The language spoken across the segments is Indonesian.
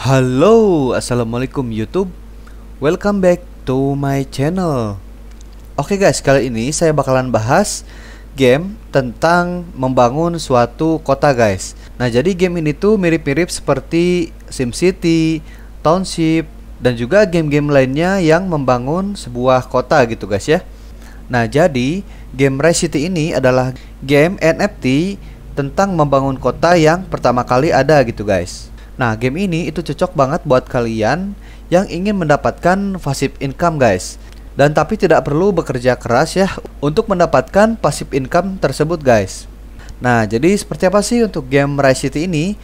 Halo, assalamualaikum YouTube. Welcome back to my channel. Oke guys, kali ini saya bakalan bahas game tentang membangun suatu kota guys. Nah jadi game ini tuh mirip-mirip seperti SimCity, Township, dan juga game-game lainnya yang membangun sebuah kota gitu guys ya. Nah jadi game Rise City ini adalah game NFT tentang membangun kota yang pertama kali ada gitu guys. Nah, game ini itu cocok banget buat kalian yang ingin mendapatkan passive income, guys. Dan tapi tidak perlu bekerja keras ya untuk mendapatkan passive income tersebut, guys. Nah, jadi seperti apa sih untuk game Rise City ini?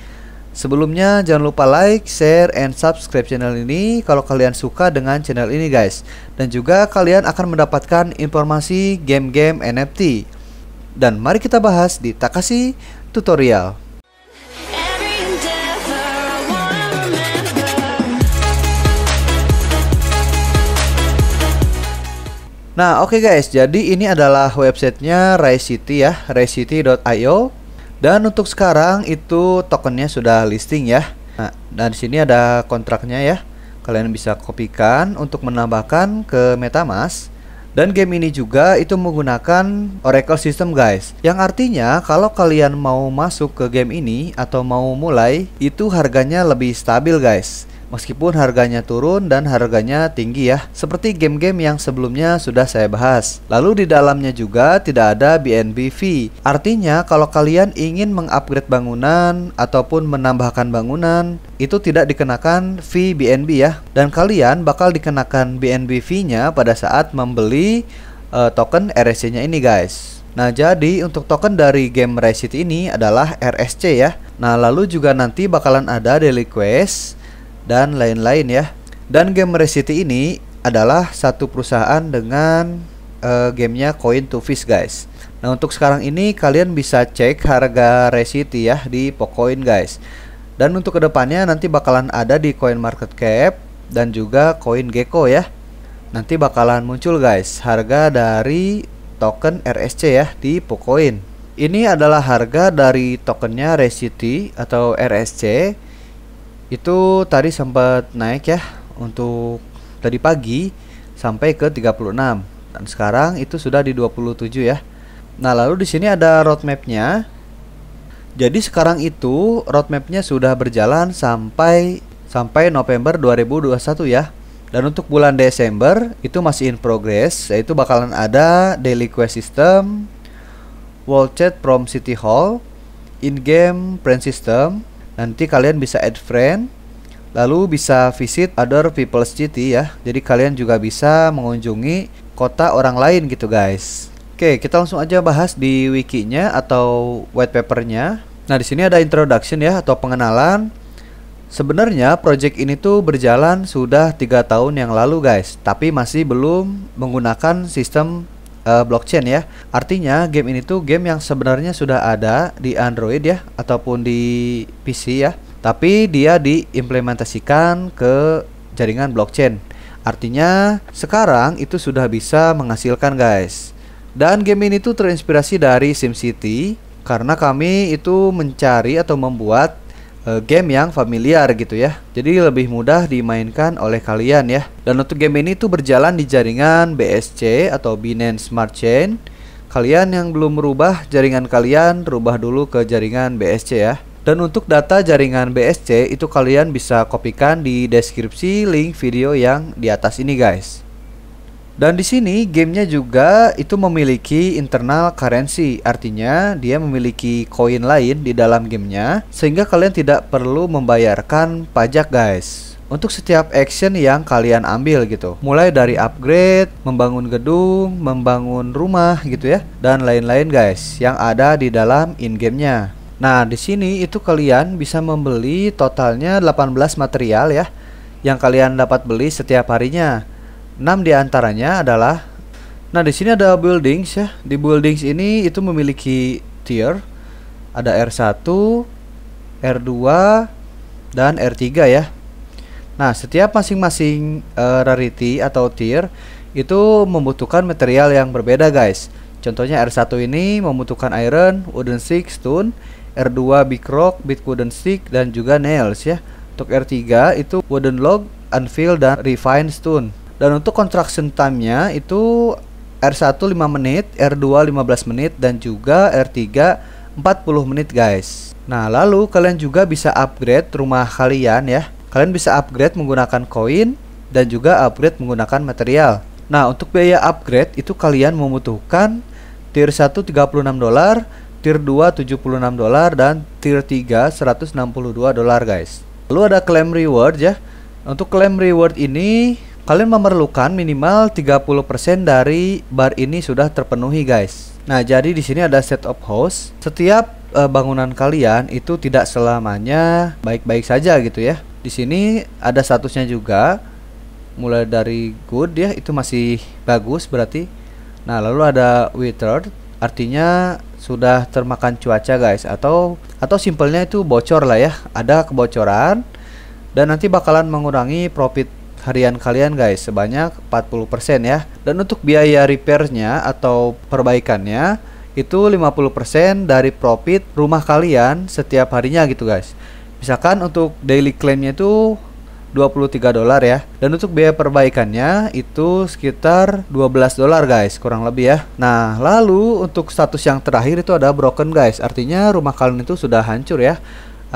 Sebelumnya jangan lupa like, share, and subscribe channel ini kalau kalian suka dengan channel ini guys. Dan juga kalian akan mendapatkan informasi game-game NFT. Dan mari kita bahas di Takashi Tutorial. Nah oke okay guys, jadi ini adalah websitenya Rise City ya, racecity.io. Dan untuk sekarang itu tokennya sudah listing ya. Nah, nah di sini ada kontraknya ya. Kalian bisa kopikan untuk menambahkan ke MetaMask. Dan game ini juga itu menggunakan Oracle System guys. Yang artinya kalau kalian mau masuk ke game ini atau mau mulai, itu harganya lebih stabil guys meskipun harganya turun dan harganya tinggi ya, seperti game-game yang sebelumnya sudah saya bahas. Lalu di dalamnya juga tidak ada BNB fee. Artinya kalau kalian ingin mengupgrade bangunan ataupun menambahkan bangunan, itu tidak dikenakan fee BNB ya. Dan kalian bakal dikenakan BNB fee-nya pada saat membeli uh, token RSC-nya ini guys. Nah, jadi untuk token dari game Resit ini adalah RSC ya. Nah, lalu juga nanti bakalan ada daily quest dan lain-lain ya. Dan game Resity ini adalah satu perusahaan dengan uh, gamenya Coin to Fish guys. Nah untuk sekarang ini kalian bisa cek harga Resity ya di Pocoin guys. Dan untuk kedepannya nanti bakalan ada di Coin Market Cap dan juga Coin Gecko ya. Nanti bakalan muncul guys harga dari token RSC ya di Pocoin. Ini adalah harga dari tokennya Resity atau RSC itu tadi sempat naik ya untuk tadi pagi sampai ke 36 dan sekarang itu sudah di 27 ya. Nah, lalu di sini ada roadmapnya. Jadi sekarang itu roadmapnya sudah berjalan sampai sampai November 2021 ya. Dan untuk bulan Desember itu masih in progress yaitu bakalan ada daily quest system, wall chat from City Hall, in-game print system, Nanti kalian bisa add friend, lalu bisa visit other people's city ya. Jadi kalian juga bisa mengunjungi kota orang lain gitu guys. Oke, kita langsung aja bahas di wikinya atau white papernya. Nah, di sini ada introduction ya atau pengenalan. Sebenarnya project ini tuh berjalan sudah tiga tahun yang lalu guys, tapi masih belum menggunakan sistem uh, blockchain ya. Artinya game ini tuh game yang sebenarnya sudah ada di Android ya ataupun di PC ya, tapi dia diimplementasikan ke jaringan blockchain. Artinya sekarang itu sudah bisa menghasilkan guys. Dan game ini tuh terinspirasi dari SimCity karena kami itu mencari atau membuat Eh, game yang familiar gitu ya. Jadi lebih mudah dimainkan oleh kalian ya. Dan untuk game ini tuh berjalan di jaringan BSC atau Binance Smart Chain. Kalian yang belum merubah jaringan kalian, rubah dulu ke jaringan BSC ya. Dan untuk data jaringan BSC itu kalian bisa kopikan di deskripsi link video yang di atas ini guys. Dan di sini gamenya juga itu memiliki internal currency, artinya dia memiliki koin lain di dalam gamenya, sehingga kalian tidak perlu membayarkan pajak guys. Untuk setiap action yang kalian ambil gitu, mulai dari upgrade, membangun gedung, membangun rumah gitu ya, dan lain-lain guys yang ada di dalam in-gamenya. Nah di sini itu kalian bisa membeli totalnya 18 material ya, yang kalian dapat beli setiap harinya 6 diantaranya adalah Nah, di sini ada buildings ya. Di buildings ini itu memiliki tier. Ada R1, R2, dan R3 ya. Nah, setiap masing-masing uh, rarity atau tier itu membutuhkan material yang berbeda, guys. Contohnya R1 ini membutuhkan iron, wooden stick, stone, R2 big rock, big wooden stick dan juga nails ya. Untuk R3 itu wooden log, unfill dan refined stone. Dan untuk construction time-nya itu R1 5 menit, R2 15 menit dan juga R3 40 menit guys. Nah, lalu kalian juga bisa upgrade rumah kalian ya. Kalian bisa upgrade menggunakan koin dan juga upgrade menggunakan material. Nah, untuk biaya upgrade itu kalian membutuhkan tier 1 36 dolar, tier 2 76 dolar dan tier 3 162 dolar guys. Lalu ada claim reward ya. Untuk claim reward ini kalian memerlukan minimal 30% dari bar ini sudah terpenuhi guys. Nah, jadi di sini ada set of house. Setiap uh, bangunan kalian itu tidak selamanya baik-baik saja gitu ya. Di sini ada statusnya juga mulai dari good ya itu masih bagus berarti. Nah, lalu ada withered artinya sudah termakan cuaca guys atau atau simpelnya itu bocor lah ya. Ada kebocoran dan nanti bakalan mengurangi profit harian kalian guys sebanyak 40% ya. Dan untuk biaya repairnya atau perbaikannya itu 50% dari profit rumah kalian setiap harinya gitu guys. Misalkan untuk daily claimnya itu 23 dolar ya. Dan untuk biaya perbaikannya itu sekitar 12 dolar guys, kurang lebih ya. Nah, lalu untuk status yang terakhir itu ada broken guys. Artinya rumah kalian itu sudah hancur ya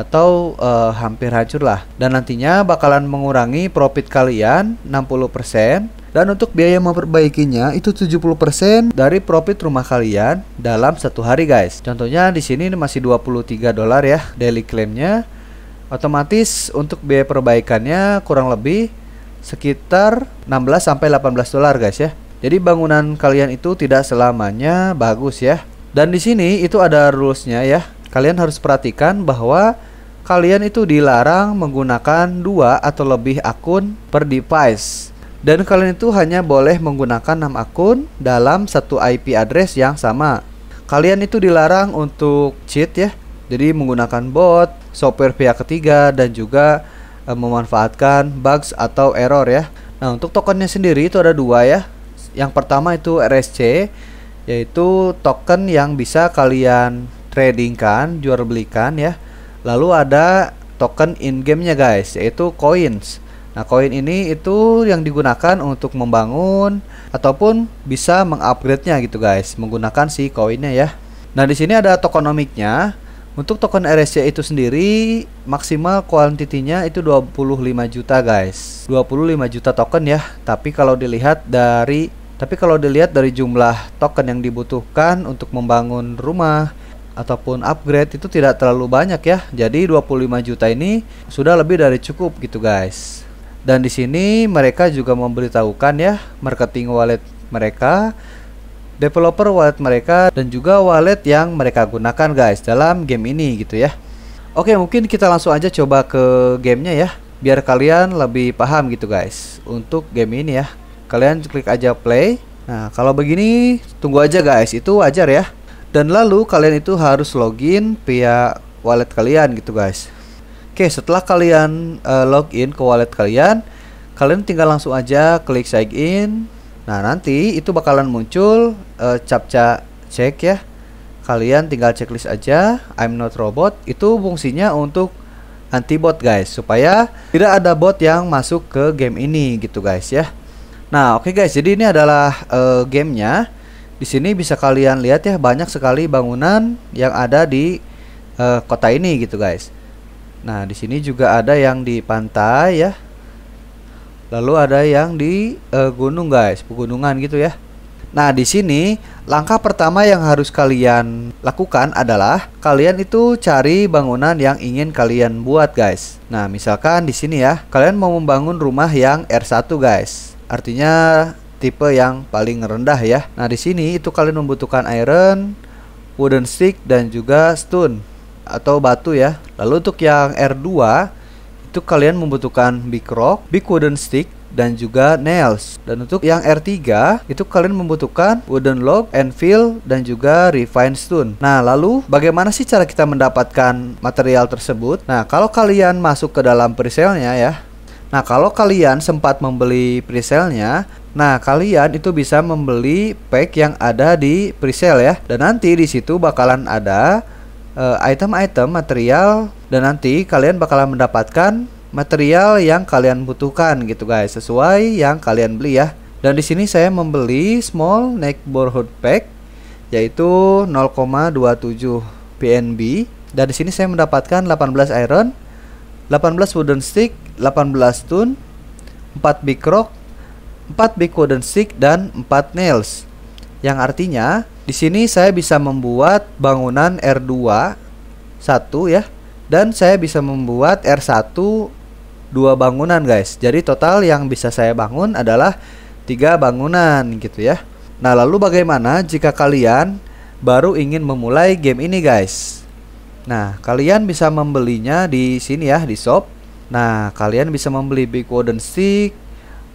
atau uh, hampir hancur lah dan nantinya bakalan mengurangi profit kalian 60% dan untuk biaya memperbaikinya itu 70% dari profit rumah kalian dalam satu hari guys. Contohnya di sini masih 23 dolar ya daily claimnya. Otomatis untuk biaya perbaikannya kurang lebih sekitar 16 sampai 18 dolar guys ya. Jadi bangunan kalian itu tidak selamanya bagus ya. Dan di sini itu ada rulesnya ya. Kalian harus perhatikan bahwa kalian itu dilarang menggunakan dua atau lebih akun per device. Dan kalian itu hanya boleh menggunakan 6 akun dalam satu IP address yang sama. Kalian itu dilarang untuk cheat ya. Jadi menggunakan bot, software pihak ketiga dan juga e, memanfaatkan bugs atau error ya. Nah, untuk tokennya sendiri itu ada dua ya. Yang pertama itu RSC yaitu token yang bisa kalian tradingkan, jual belikan ya Lalu ada token in game nya guys, yaitu coins. Nah, koin ini itu yang digunakan untuk membangun ataupun bisa mengupgrade-nya gitu guys, menggunakan si koinnya ya. Nah, di sini ada tokenomiknya. Untuk token RSC itu sendiri maksimal kuantitinya itu 25 juta guys. 25 juta token ya. Tapi kalau dilihat dari tapi kalau dilihat dari jumlah token yang dibutuhkan untuk membangun rumah, ataupun upgrade itu tidak terlalu banyak ya. Jadi 25 juta ini sudah lebih dari cukup gitu guys. Dan di sini mereka juga memberitahukan ya marketing wallet mereka, developer wallet mereka dan juga wallet yang mereka gunakan guys dalam game ini gitu ya. Oke, mungkin kita langsung aja coba ke gamenya ya biar kalian lebih paham gitu guys untuk game ini ya. Kalian klik aja play. Nah, kalau begini tunggu aja guys, itu wajar ya dan lalu kalian itu harus login via wallet kalian gitu guys. Oke, setelah kalian uh, login ke wallet kalian, kalian tinggal langsung aja klik sign in. Nah, nanti itu bakalan muncul uh, captcha cek ya. Kalian tinggal checklist aja I'm not robot itu fungsinya untuk anti bot guys supaya tidak ada bot yang masuk ke game ini gitu guys ya. Nah, oke okay guys, jadi ini adalah uh, gamenya di sini bisa kalian lihat ya banyak sekali bangunan yang ada di uh, kota ini gitu guys. Nah di sini juga ada yang di pantai ya. Lalu ada yang di uh, gunung guys, pegunungan gitu ya. Nah, di sini langkah pertama yang harus kalian lakukan adalah kalian itu cari bangunan yang ingin kalian buat, guys. Nah, misalkan di sini ya, kalian mau membangun rumah yang R1, guys. Artinya tipe yang paling rendah ya. Nah, di sini itu kalian membutuhkan iron, wooden stick dan juga stone atau batu ya. Lalu untuk yang R2 itu kalian membutuhkan big rock, big wooden stick dan juga nails. Dan untuk yang R3 itu kalian membutuhkan wooden log, anvil dan juga refined stone. Nah, lalu bagaimana sih cara kita mendapatkan material tersebut? Nah, kalau kalian masuk ke dalam presale ya. Nah, kalau kalian sempat membeli presale Nah, kalian itu bisa membeli pack yang ada di presale ya. Dan nanti di situ bakalan ada eh, item-item, uh, material dan nanti kalian bakalan mendapatkan material yang kalian butuhkan gitu guys, sesuai yang kalian beli ya. Dan di sini saya membeli small neighborhood pack yaitu 0,27 PNB dan di sini saya mendapatkan 18 iron, 18 wooden stick, 18 stone, 4 big rock, 4 dan stick dan 4 nails. Yang artinya di sini saya bisa membuat bangunan R2 1 ya dan saya bisa membuat R1 dua bangunan guys. Jadi total yang bisa saya bangun adalah tiga bangunan gitu ya. Nah, lalu bagaimana jika kalian baru ingin memulai game ini guys? Nah, kalian bisa membelinya di sini ya, di shop. Nah, kalian bisa membeli Big Wooden Stick,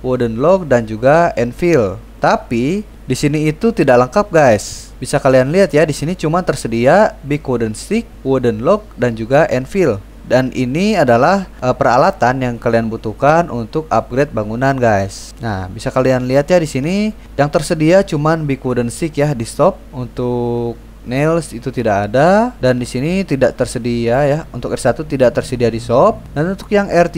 Wooden log dan juga Enfield. Tapi di sini itu tidak lengkap guys. Bisa kalian lihat ya di sini cuma tersedia Big Wooden Stick, Wooden Log dan juga Enfield. Dan ini adalah e, peralatan yang kalian butuhkan untuk upgrade bangunan guys. Nah, bisa kalian lihat ya di sini yang tersedia cuma Big Wooden Stick ya di stop untuk nails itu tidak ada dan di sini tidak tersedia ya. Untuk R1 tidak tersedia di shop. Dan untuk yang R3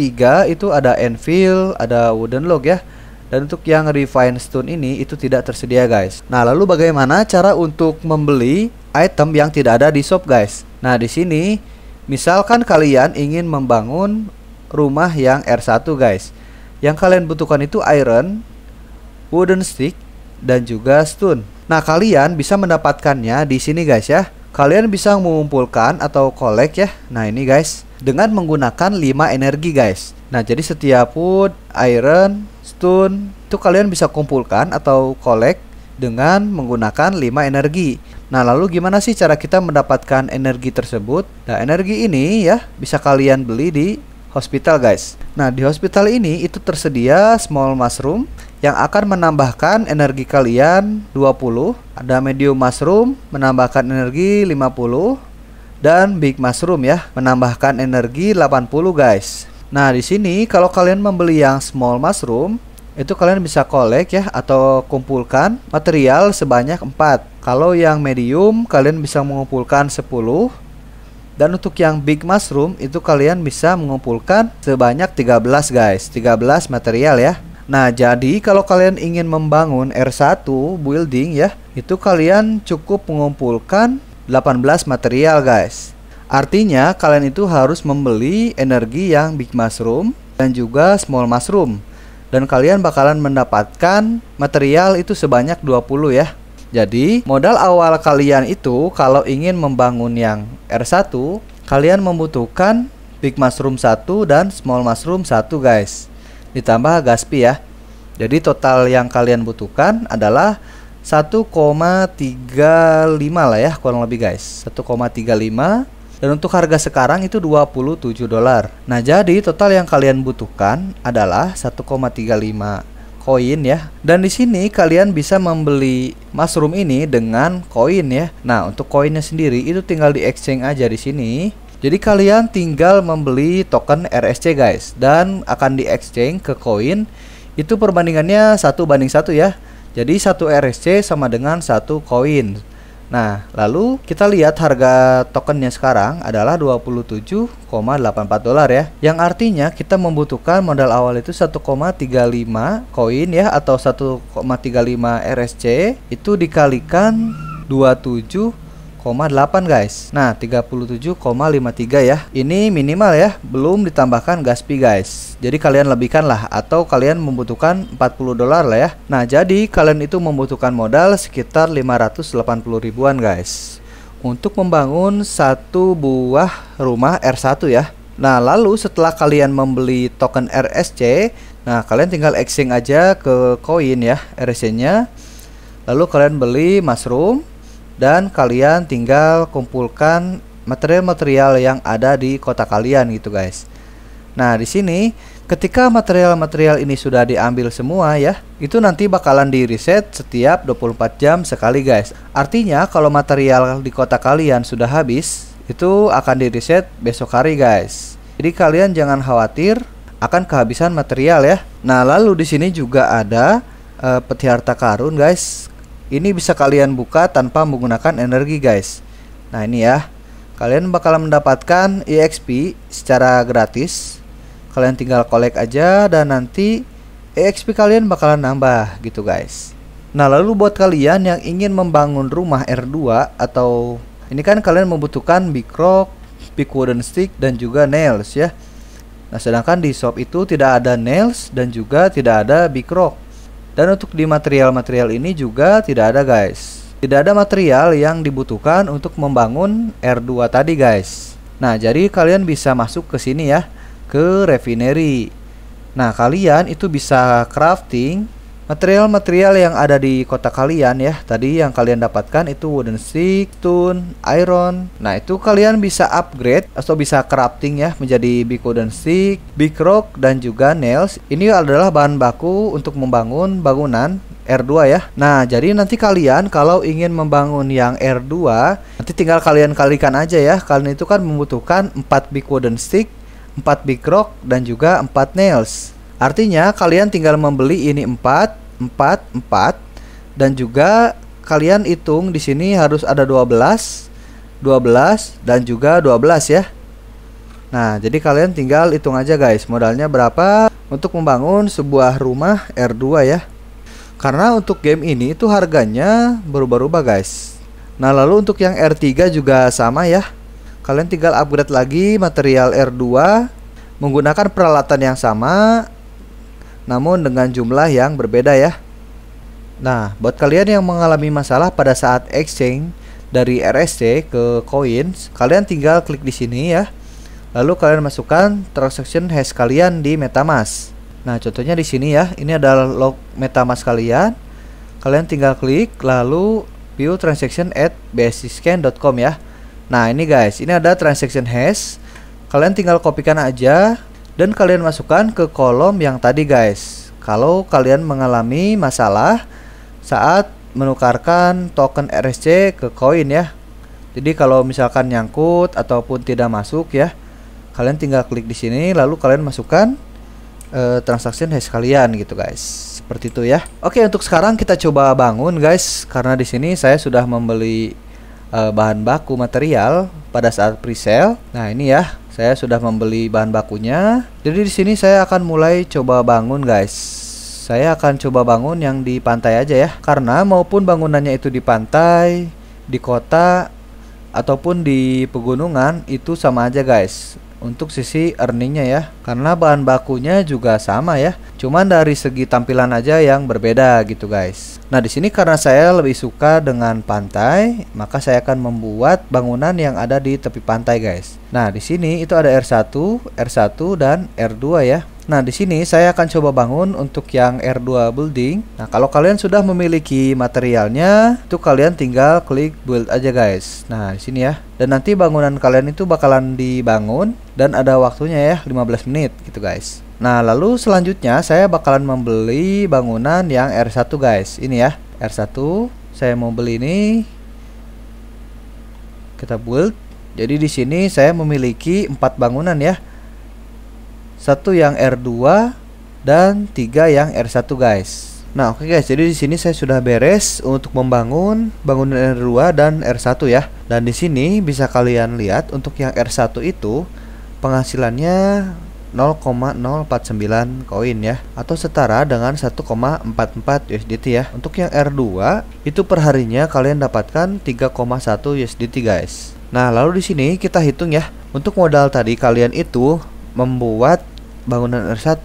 itu ada Enfield, ada wooden log ya. Dan untuk yang refine stone ini itu tidak tersedia guys. Nah, lalu bagaimana cara untuk membeli item yang tidak ada di shop guys? Nah, di sini misalkan kalian ingin membangun rumah yang R1 guys. Yang kalian butuhkan itu iron, wooden stick, dan juga stone. Nah, kalian bisa mendapatkannya di sini guys ya. Kalian bisa mengumpulkan atau kolek ya. Nah, ini guys, dengan menggunakan 5 energi guys. Nah, jadi setiap wood, iron, stone itu kalian bisa kumpulkan atau kolek dengan menggunakan 5 energi. Nah, lalu gimana sih cara kita mendapatkan energi tersebut? Nah, energi ini ya bisa kalian beli di hospital guys. Nah di hospital ini itu tersedia small mushroom yang akan menambahkan energi kalian 20. Ada medium mushroom menambahkan energi 50 dan big mushroom ya menambahkan energi 80 guys. Nah di sini kalau kalian membeli yang small mushroom itu kalian bisa kolek ya atau kumpulkan material sebanyak 4. Kalau yang medium kalian bisa mengumpulkan 10 dan untuk yang big mushroom itu kalian bisa mengumpulkan sebanyak 13 guys, 13 material ya. Nah, jadi kalau kalian ingin membangun R1 building ya, itu kalian cukup mengumpulkan 18 material guys. Artinya kalian itu harus membeli energi yang big mushroom dan juga small mushroom. Dan kalian bakalan mendapatkan material itu sebanyak 20 ya. Jadi, modal awal kalian itu kalau ingin membangun yang R1, kalian membutuhkan big mushroom 1 dan small mushroom 1, guys. Ditambah gaspi ya. Jadi total yang kalian butuhkan adalah 1,35 lah ya kurang lebih guys. 1,35 dan untuk harga sekarang itu 27 dolar. Nah, jadi total yang kalian butuhkan adalah 1,35 koin ya. Dan di sini kalian bisa membeli mushroom ini dengan koin ya. Nah, untuk koinnya sendiri itu tinggal di exchange aja di sini. Jadi kalian tinggal membeli token RSC guys dan akan di exchange ke koin itu perbandingannya satu banding satu ya. Jadi satu RSC sama dengan satu koin. Nah, lalu kita lihat harga tokennya sekarang adalah 27,84 dolar ya. Yang artinya kita membutuhkan modal awal itu 1,35 koin ya atau 1,35 RSC itu dikalikan 27 guys Nah 37,53 ya Ini minimal ya Belum ditambahkan gaspi guys Jadi kalian lebihkan lah Atau kalian membutuhkan 40 dolar lah ya Nah jadi kalian itu membutuhkan modal sekitar 580 ribuan guys Untuk membangun satu buah rumah R1 ya Nah, lalu setelah kalian membeli token RSC, nah kalian tinggal exchange aja ke koin ya RSC-nya. Lalu kalian beli mushroom dan kalian tinggal kumpulkan material-material yang ada di kota kalian gitu guys. Nah, di sini ketika material-material ini sudah diambil semua ya, itu nanti bakalan di reset setiap 24 jam sekali guys. Artinya kalau material di kota kalian sudah habis, itu akan di reset besok hari guys. Jadi kalian jangan khawatir akan kehabisan material ya. Nah, lalu di sini juga ada uh, peti harta karun guys ini bisa kalian buka tanpa menggunakan energi guys. Nah ini ya, kalian bakalan mendapatkan EXP secara gratis. Kalian tinggal collect aja dan nanti EXP kalian bakalan nambah gitu guys. Nah lalu buat kalian yang ingin membangun rumah R2 atau ini kan kalian membutuhkan big rock, big wooden stick dan juga nails ya. Nah sedangkan di shop itu tidak ada nails dan juga tidak ada big rock. Dan untuk di material-material ini juga tidak ada guys. Tidak ada material yang dibutuhkan untuk membangun R2 tadi guys. Nah, jadi kalian bisa masuk ke sini ya, ke refinery. Nah, kalian itu bisa crafting Material-material yang ada di kota kalian ya, tadi yang kalian dapatkan itu wooden stick, tune, iron. Nah, itu kalian bisa upgrade atau bisa crafting ya menjadi big wooden stick, big rock dan juga nails. Ini adalah bahan baku untuk membangun bangunan R2 ya. Nah, jadi nanti kalian kalau ingin membangun yang R2, nanti tinggal kalian kalikan aja ya. Kalian itu kan membutuhkan 4 big wooden stick, 4 big rock dan juga 4 nails. Artinya kalian tinggal membeli ini 4, 4, 4 dan juga kalian hitung di sini harus ada 12, 12 dan juga 12 ya. Nah, jadi kalian tinggal hitung aja guys, modalnya berapa untuk membangun sebuah rumah R2 ya. Karena untuk game ini itu harganya berubah-ubah guys. Nah, lalu untuk yang R3 juga sama ya. Kalian tinggal upgrade lagi material R2 menggunakan peralatan yang sama namun dengan jumlah yang berbeda ya. Nah, buat kalian yang mengalami masalah pada saat exchange dari RSC ke Coins, kalian tinggal klik di sini ya. Lalu kalian masukkan transaction hash kalian di MetaMask. Nah, contohnya di sini ya. Ini adalah log MetaMask kalian. Kalian tinggal klik lalu view transaction at bscscan.com ya. Nah, ini guys, ini ada transaction hash. Kalian tinggal kopikan aja dan kalian masukkan ke kolom yang tadi guys. Kalau kalian mengalami masalah saat menukarkan token RSC ke koin ya. Jadi kalau misalkan nyangkut ataupun tidak masuk ya, kalian tinggal klik di sini lalu kalian masukkan uh, eh, transaction hash kalian gitu guys. Seperti itu ya. Oke, untuk sekarang kita coba bangun guys karena di sini saya sudah membeli uh, bahan baku material pada saat pre-sale. Nah, ini ya saya sudah membeli bahan bakunya. Jadi di sini saya akan mulai coba bangun, guys. Saya akan coba bangun yang di pantai aja ya. Karena maupun bangunannya itu di pantai, di kota ataupun di pegunungan itu sama aja, guys untuk sisi earningnya ya karena bahan bakunya juga sama ya cuman dari segi tampilan aja yang berbeda gitu guys nah di sini karena saya lebih suka dengan pantai maka saya akan membuat bangunan yang ada di tepi pantai guys nah di sini itu ada R1 R1 dan R2 ya Nah, di sini saya akan coba bangun untuk yang R2 building. Nah, kalau kalian sudah memiliki materialnya, itu kalian tinggal klik build aja guys. Nah, di sini ya. Dan nanti bangunan kalian itu bakalan dibangun dan ada waktunya ya 15 menit gitu guys. Nah, lalu selanjutnya saya bakalan membeli bangunan yang R1 guys. Ini ya, R1 saya mau beli ini. Kita build. Jadi di sini saya memiliki empat bangunan ya satu yang R2 dan tiga yang R1 guys. Nah, oke okay guys, jadi di sini saya sudah beres untuk membangun bangunan R2 dan R1 ya. Dan di sini bisa kalian lihat untuk yang R1 itu penghasilannya 0,049 koin ya atau setara dengan 1,44 USDT ya. Untuk yang R2 itu perharinya kalian dapatkan 3,1 USDT guys. Nah, lalu di sini kita hitung ya. Untuk modal tadi kalian itu membuat bangunan R1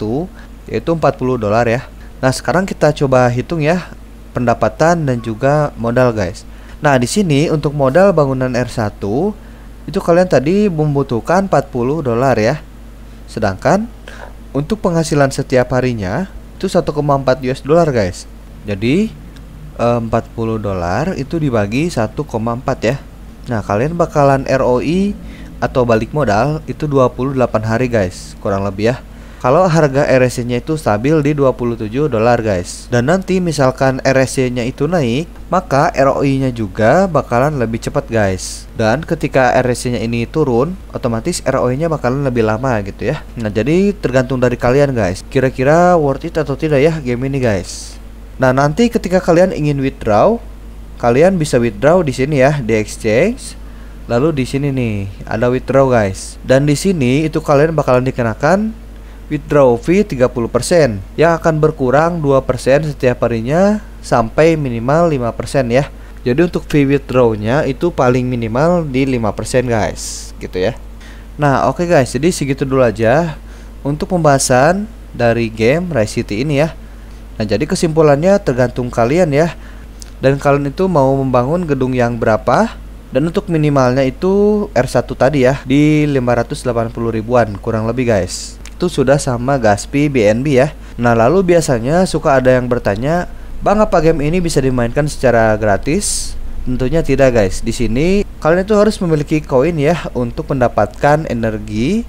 yaitu 40 dolar ya. Nah, sekarang kita coba hitung ya pendapatan dan juga modal guys. Nah, di sini untuk modal bangunan R1 itu kalian tadi membutuhkan 40 dolar ya. Sedangkan untuk penghasilan setiap harinya itu 1,4 US dollar guys. Jadi 40 eh, dolar itu dibagi 1,4 ya. Nah, kalian bakalan ROI atau balik modal itu 28 hari guys, kurang lebih ya. Kalau harga rsc nya itu stabil di 27 dolar guys. Dan nanti misalkan rsc nya itu naik, maka ROI-nya juga bakalan lebih cepat guys. Dan ketika rsc nya ini turun, otomatis ROI-nya bakalan lebih lama gitu ya. Nah, jadi tergantung dari kalian guys. Kira-kira worth it atau tidak ya game ini guys. Nah, nanti ketika kalian ingin withdraw, kalian bisa withdraw di sini ya di exchange Lalu di sini nih ada withdraw guys. Dan di sini itu kalian bakalan dikenakan withdraw fee 30% yang akan berkurang 2% setiap harinya sampai minimal 5% ya. Jadi untuk fee withdrawnya itu paling minimal di 5% guys, gitu ya. Nah, oke okay guys, jadi segitu dulu aja untuk pembahasan dari game Rise City ini ya. Nah, jadi kesimpulannya tergantung kalian ya. Dan kalian itu mau membangun gedung yang berapa? Dan untuk minimalnya itu R1 tadi ya di 580 ribuan kurang lebih guys. Itu sudah sama Gaspi BNB ya. Nah, lalu biasanya suka ada yang bertanya, "Bang, apa game ini bisa dimainkan secara gratis?" Tentunya tidak guys. Di sini kalian itu harus memiliki koin ya untuk mendapatkan energi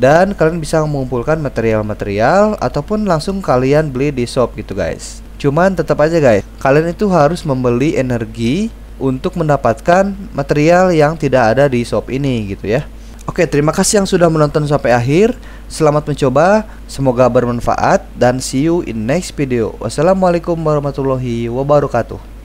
dan kalian bisa mengumpulkan material-material ataupun langsung kalian beli di shop gitu guys. Cuman tetap aja guys, kalian itu harus membeli energi untuk mendapatkan material yang tidak ada di shop ini gitu ya. Oke, terima kasih yang sudah menonton sampai akhir. Selamat mencoba, semoga bermanfaat dan see you in next video. Wassalamualaikum warahmatullahi wabarakatuh.